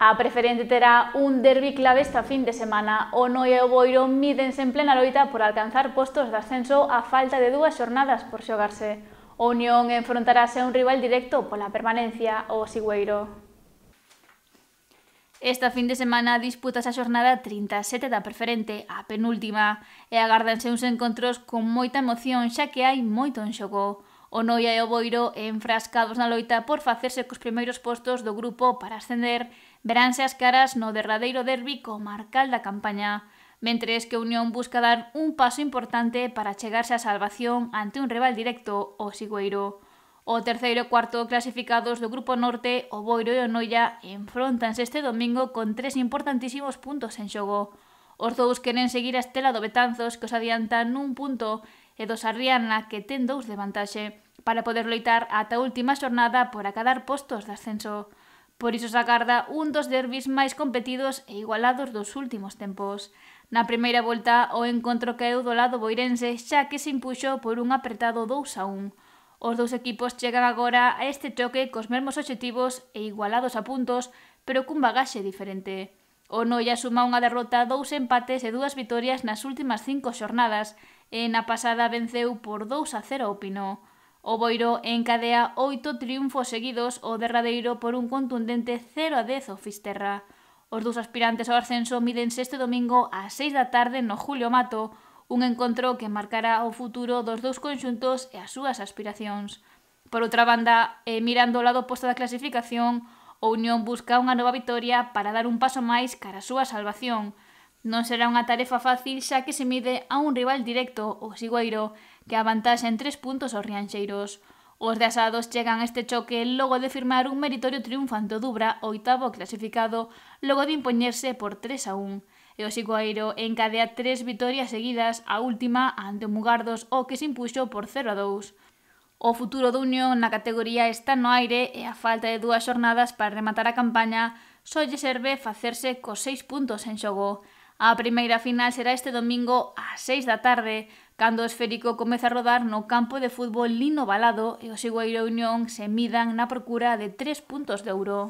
A preferente terá un derbi clave esta fin de semana. O Noia e o Boiro mídense en plena loita por alcanzar postos de ascenso a falta de dúas xornadas por xogarse. O Unión enfrontarase a un rival directo pola permanencia, o Sigüeiro. Esta fin de semana disputas a xornada 37 da preferente, a penúltima, e agárdanse uns encontros con moita emoción xa que hai moito en xogo. O Noia e o Boiro enfrascados na loita por facerse cos primeiros postos do grupo para ascender, veránse as caras no derradeiro derbi marcal da campaña, mentres que Unión busca dar un paso importante para chegarse á salvación ante un rival directo, o Sigüeiro. O terceiro e cuarto clasificados do Grupo Norte, o Boiro e o Noia, enfrontanse este domingo con tres importantísimos puntos en xogo. Os dous queren seguir a estela do Betanzos que os adianta nun punto e do Sarriana que ten dous de vantaxe para poder loitar ata a última xornada por acadar postos de ascenso. Por iso se agarda un dos derbis máis competidos e igualados dos últimos tempos. Na primeira volta, o encontro caeu do lado boirense xa que se impuxo por un apretado 2 a 1. Os dous equipos chegan agora a este choque cos mesmos obxectivos e igualados a puntos, pero cun bagaxe diferente. O Noia suma unha derrota, dous empates e dúas vitorias nas últimas cinco xornadas e na pasada venceu por 2 a 0 o Pino. O Boiro encadea oito triunfos seguidos o derradeiro por un contundente 0 a 10 o Fisterra. Os dous aspirantes ao ascenso mídense este domingo ás 6 da tarde no Julio Mato, un encontro que marcará o futuro dos dous conxuntos e as súas aspiracións. Por outra banda, mirando o lado oposto da clasificación, o Unión busca unha nova vitoria para dar un paso máis cara a súa salvación. Non será unha tarefa fácil xa que se mide a un rival directo, o Sigueiro, que avantaxa en tres puntos aos rianxeiros. Os de asados chegan a este choque logo de firmar un meritorio triunfo ante o Dubra, oitavo clasificado, logo de impoñerse por 3 a 1. E o Sigueiro encadea tres vitorias seguidas, a última ante o Mugardos, o que se impuxo por 0 a 2. O futuro do Unión na categoría está no aire e a falta de dúas xornadas para rematar a campaña só lle serve facerse cos seis puntos en xogo. A primeira final será este domingo a seis da tarde, cando o esférico comeza a rodar no campo de fútbol Lino Balado e o Sigueiro Unión se midan na procura de tres puntos de ouro.